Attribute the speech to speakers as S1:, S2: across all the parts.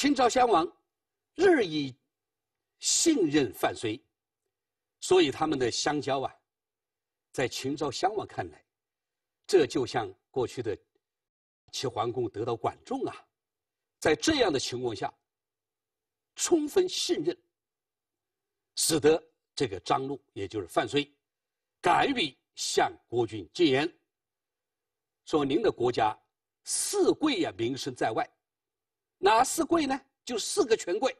S1: 秦昭襄王日益信任范睢，所以他们的相交啊，在秦昭襄王看来，这就像过去的齐桓公得到管仲啊。在这样的情况下，充分信任，使得这个张禄，也就是范睢，敢于向国君进言，说您的国家四贵呀，名声在外。哪四贵呢？就四个权贵：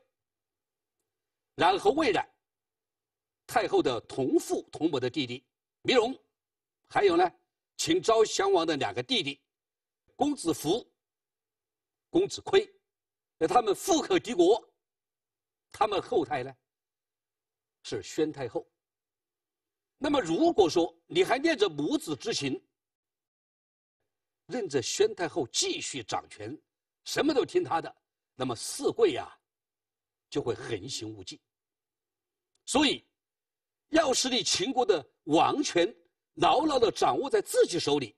S1: 冉和魏冉，太后的同父同母的弟弟；弥荣，还有呢，秦昭襄王的两个弟弟，公子扶、公子亏。那他们富可敌国，他们后台呢是宣太后。那么，如果说你还念着母子之情，任着宣太后继续掌权。什么都听他的，那么四贵呀就会横行无忌。所以，要使你秦国的王权牢牢的掌握在自己手里，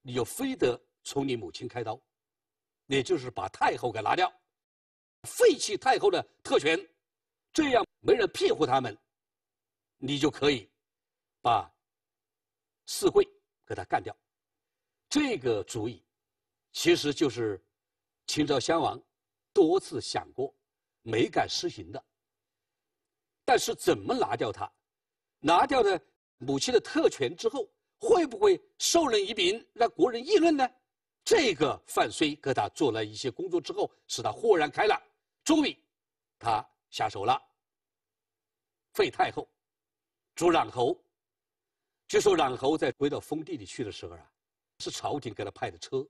S1: 你就非得从你母亲开刀，也就是把太后给拿掉，废弃太后的特权，这样没人庇护他们，你就可以把四贵给他干掉。这个主意，其实就是。秦昭襄王多次想过，没敢实行的。但是怎么拿掉他？拿掉的母亲的特权之后，会不会授人以柄，让国人议论呢？这个范睢给他做了一些工作之后，使他豁然开朗，终于他下手了。废太后，诛穰侯。据说穰侯在回到封地里去的时候啊，是朝廷给他派的车，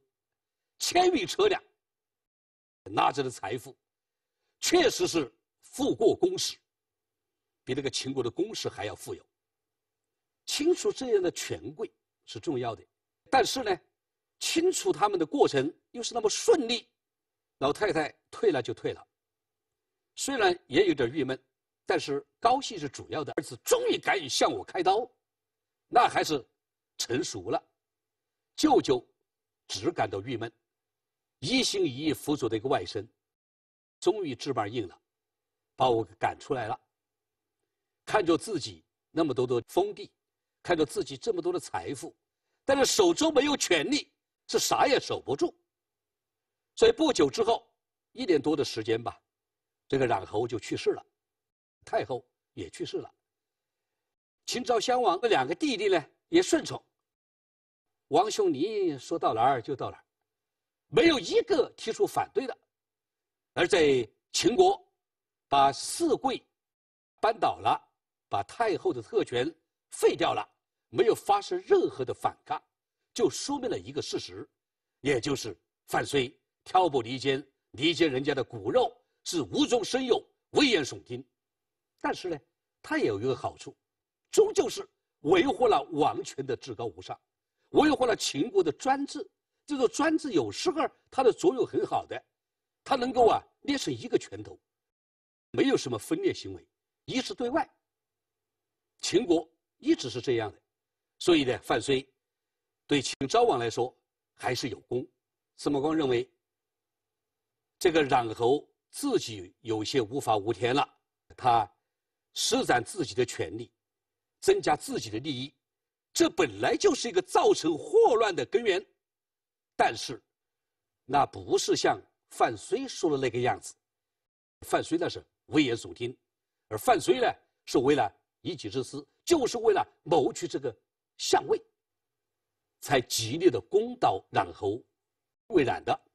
S1: 千余车辆。那这的财富，确实是富过公室，比那个秦国的公室还要富有。清除这样的权贵是重要的，但是呢，清除他们的过程又是那么顺利，老太太退了就退了，虽然也有点郁闷，但是高兴是主要的。儿子终于敢于向我开刀，那还是成熟了。舅舅只感到郁闷。一心一意辅佐的一个外甥，终于翅膀硬了，把我赶出来了。看着自己那么多的封地，看着自己这么多的财富，但是手中没有权力，是啥也守不住。所以不久之后，一年多的时间吧，这个冉侯就去世了，太后也去世了。秦昭襄王的两个弟弟呢，也顺从。王兄你说到哪儿就到哪儿。没有一个提出反对的，而在秦国，把四贵扳倒了，把太后的特权废掉了，没有发生任何的反抗，就说明了一个事实，也就是范睢挑拨离间，离间人家的骨肉是无中生有，危言耸听。但是呢，他也有一个好处，终究是维护了王权的至高无上，维护了秦国的专制。这个专制有时候它的作用很好的，它能够啊捏成一个拳头，没有什么分裂行为，一致对外。秦国一直是这样的，所以呢范睢对秦昭王来说还是有功。司马光认为，这个冉侯自己有些无法无天了，他施展自己的权力，增加自己的利益，这本来就是一个造成祸乱的根源。但是，那不是像范睢说的那个样子。范睢那是危言耸听，而范睢呢，是为了一己之私，就是为了谋取这个相位，才极力的攻倒冉侯魏冉的。